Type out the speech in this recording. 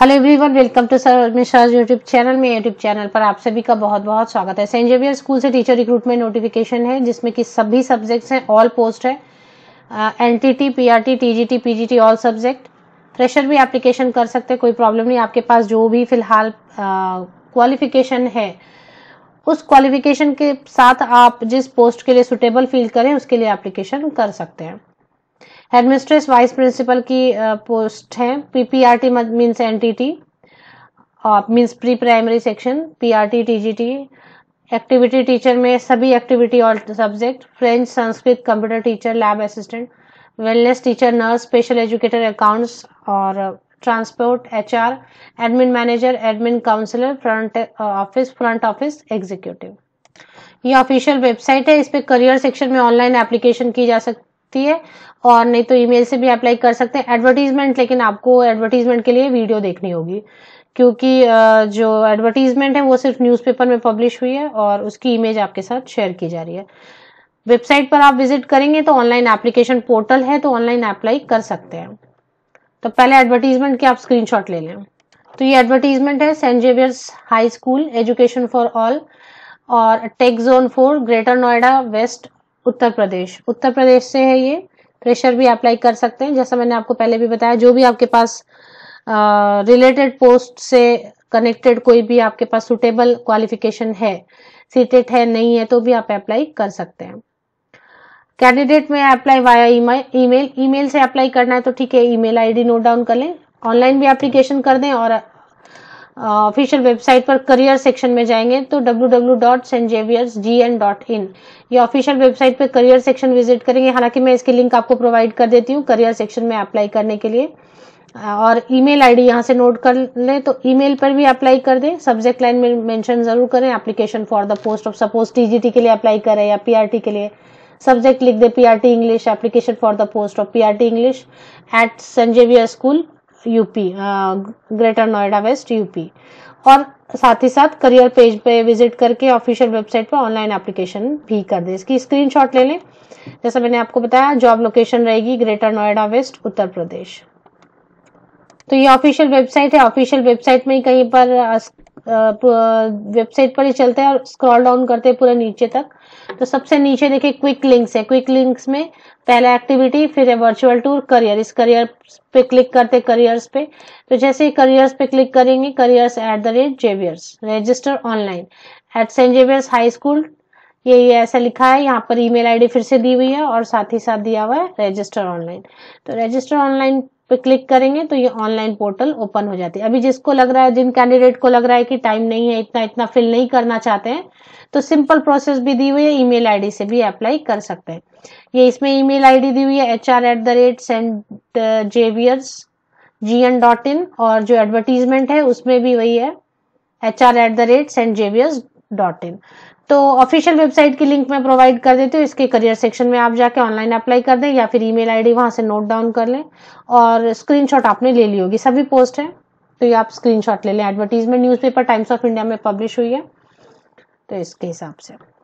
hello everyone welcome to sir Mishra YouTube channel में YouTube channel पर आप सभी का बहुत बहुत स्वागत है सेंट जेवियर स्कूल से टीचर रिक्रूटमेंट नोटिफिकेशन है जिसमें कि सभी सब्जेक्ट्स हैं ऑल पोस्ट है N T T P R T T G T P G T all subject fresher भी एप्लीकेशन कर सकते हैं कोई प्रॉब्लम नहीं आपके पास जो भी फिलहाल क्वालिफिकेशन uh, है उस क्वालिफिकेशन के साथ आप जिस पोस्ट के लिए सुटेबल फील करें उसके लिए एप्लीकेशन कर सकते हैं हेडमिस्ट्रेस वाइस प्रिंसिपल की पोस्ट है PPRT means NTT means pre primary section PRT TGT activity teacher में सभी एक्टिविटी और subject French Sanskrit computer teacher lab assistant wellness teacher nurse special educator accounts और transport HR admin manager admin counsellor front office front office executive ये official website है इस पर career section में online application की जा सकती सकती है और नहीं तो ईमेल से भी अप्लाई कर सकते हैं एडवर्टीजमेंट लेकिन आपको एडवर्टीजमेंट के लिए वीडियो देखनी होगी क्योंकि जो एडवर्टीजमेंट है वो सिर्फ न्यूज़पेपर में पब्लिश हुई है और उसकी इमेज आपके साथ शेयर की जा रही है वेबसाइट पर आप विजिट करेंगे तो ऑनलाइन एप्लीकेशन पोर्टल है तो ऑनलाइन अप्लाई कर सकते हैं तो पहले एडवर्टीजमेंट की आप स्क्रीनशॉट ले लें तो ये एडवर्टीजमेंट है saint Xavier's high school education for all और tech zone four Greater Noida west Uttar Pradesh Uttar Pradesh से है ये प्रेशर भी अप्लाई कर सकते हैं जैसा मैंने आपको पहले भी बताया जो भी आपके पास रिलेटेड पोस्ट से कनेक्टेड कोई भी आपके पास सुटेबल क्वालिफिकेशन है सीटेट है नहीं है तो भी आप अप्लाई कर सकते हैं कैंडिडेट में अप्लाई वाया ईमेल ईमेल से अप्लाई करना है तो ठीक है ईमेल आईडी नोट डाउन कर लें ऑनलाइन भी एप्लीकेशन कर दें और ऑफिशियल वेबसाइट पर करियर सेक्शन में जाएंगे तो W W dot saint Xavier's G N dot in ये ऑफिशियल वेबसाइट पर करियर सेक्शन विजिट करेंगे हालांकि मैं इसकी लिंक आपको प्रोवाइड कर देती हूँ करियर सेक्शन में अप्लाई करने के लिए और ईमेल आईडी यहाँ से नोट कर लें तो ईमेल पर भी अप्लाई कर दें सब्जेक्ट लाइन में मेंशन जरूर करें application for the post of suppose TGT के लिए अप्लाई करें या पीआरटी के लिए सब्जेक्ट लिख दे PRT English application for the post of PRT English at saint Xavier school UP Greater Noida west UP और साथ ही साथ करियर पेज पे विजिट करके ऑफिशियल वेबसाइट पर ऑनलाइन एप्लीकेशन भी कर दे इसकी स्क्रीनशॉट ले लें जैसा मैंने आपको बताया जॉब लोकेशन रहेगी ग्रेटर नोएडा वेस्ट उत्तर प्रदेश तो ये ऑफिशियल वेबसाइट है ऑफिशियल वेबसाइट में ही कहीं पर uh, वेबसाइट पर ही चलते हैं और स्क्रॉल डाउन करते हैं पूरे नीचे तक तो सबसे नीचे देखिए क्विक लिंक्स है क्विक लिंक्स में पहला एक्टिविटी फिर है वर्चुअल टूर करियर इस करियर पे क्लिक करते करियर्स पे तो जैसे ही करियर्स पे क्लिक करेंगे careers at the rate Xavier's register online at saint Xavier's high school ये ये ऐसा लिखा है यहाँ पर ईमेल आईडी फिर से दी हुई है और साथ ही साथ दिया हुआ है रजिस्टर ऑनलाइन तो रजिस्टर ऑनलाइन पे क्लिक करेंगे तो ये ऑनलाइन पोर्टल ओपन हो जाती है अभी जिसको लग रहा है जिन कैंडिडेट को लग रहा है कि टाइम नहीं है इतना इतना फिल नहीं करना चाहते हैं तो सिंपल प्रोसेस भी दी हुई है ई मेल से भी अप्लाई कर सकते हैं ये इसमें ई मेल दी हुई है H R at the rate Xavier's dot in और जो एडवर्टीजमेंट है उसमें भी वही है H R at the rate saint Xavier's dot in तो ऑफिशियल वेबसाइट की लिंक मैं प्रोवाइड कर देती हूँ इसके करियर सेक्शन में आप जाके ऑनलाइन अप्लाई कर दें या फिर ईमेल आईडी वहां से नोट डाउन कर लें और स्क्रीनशॉट आपने ले ली होगी सभी पोस्ट है तो ये आप स्क्रीनशॉट ले लें advertisement newspaper Times of India में पब्लिश हुई है तो इसके हिसाब से